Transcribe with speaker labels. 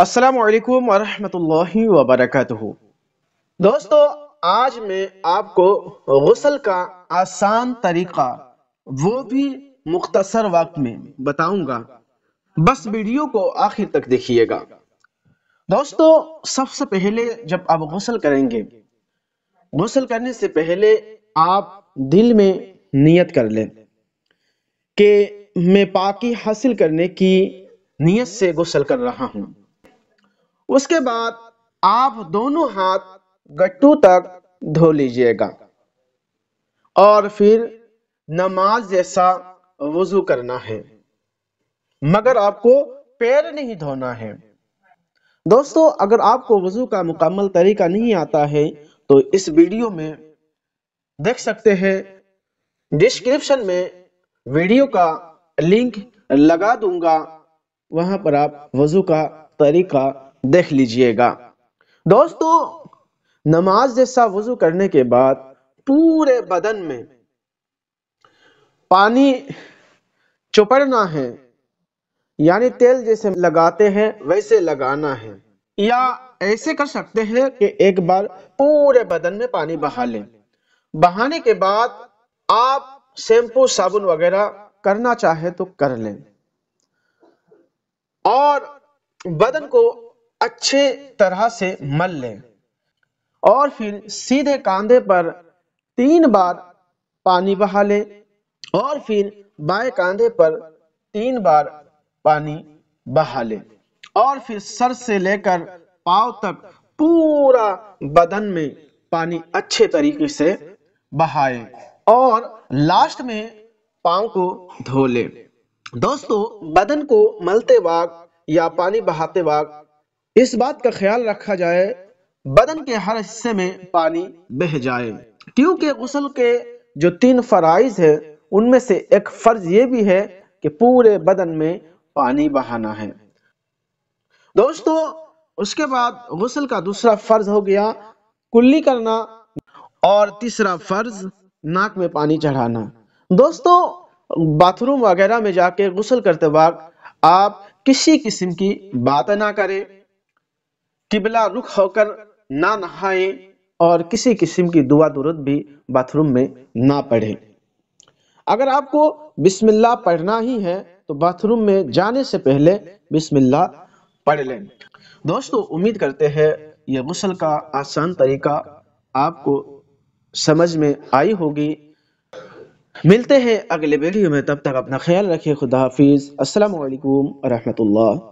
Speaker 1: असलकम वरहमतुल्लाहि वबरकatuह दोस्तों आज मैं आपको गसल का आसान तरीका वो भी मुख्तसर वक्त में बताऊंगा बस वीडियो को आखिर तक देखिएगा दोस्तों सबसे पहले जब आप गसल करेंगे गसल करने से पहले आप दिल में नियत कर लें कि मैं पाकी हासिल करने की नियत से गसल कर रहा हूँ उसके बाद आप दोनों हाथ गट्टू तक धो लीजिएगा और फिर नमाज जैसा वजू करना है मगर आपको पैर नहीं धोना है दोस्तों अगर आपको वजू का मुकम्मल तरीका नहीं आता है तो इस वीडियो में देख सकते हैं डिस्क्रिप्शन में वीडियो का लिंक लगा दूंगा वहां पर आप वजू का तरीका देख लीजिएगा दोस्तों नमाज जैसा वजू करने के बाद पूरे बदन में पानी चुपड़ना है यानी तेल जैसे लगाते हैं वैसे लगाना है या ऐसे कर सकते हैं कि एक बार पूरे बदन में पानी बहा लें बहाने के बाद आप शैम्पू साबुन वगैरह करना चाहे तो कर लें और बदन को अच्छे तरह से मल लें और फिर सीधे कांधे पर तीन बार पानी बहा लें और फिर बाएं कांधे पर तीन बार पानी बहा लें और फिर सर से लेकर पाव तक पूरा बदन में पानी अच्छे तरीके से बहाए और लास्ट में पाँव को धो ले दोस्तों बदन को मलते वक्त या पानी बहाते वक्त इस बात का ख्याल रखा जाए बदन के हर हिस्से में पानी बह जाए क्योंकि गसल के जो तीन फराइज है उनमें से एक फर्ज ये भी है कि पूरे बदन में पानी बहाना है दोस्तों उसके बाद गसल का दूसरा फर्ज हो गया कुल्ली करना और तीसरा फर्ज नाक में पानी चढ़ाना दोस्तों बाथरूम वगैरह में जाके गसल करते वक्त आप किसी किस्म की बात ना करें किबला रुख होकर ना नहाए और किसी किस्म की दुआ दुरुद भी बाथरूम में ना पढ़े अगर आपको बिस्मिल्लाह पढ़ना ही है तो बाथरूम में जाने से पहले बिस्मिल्लाह पढ़ लें दोस्तों उम्मीद करते हैं यह गसल का आसान तरीका आपको समझ में आई होगी मिलते हैं अगले वीडियो में तब तक अपना ख्याल रखें खुदा हाफिज़ असलकम वरहमल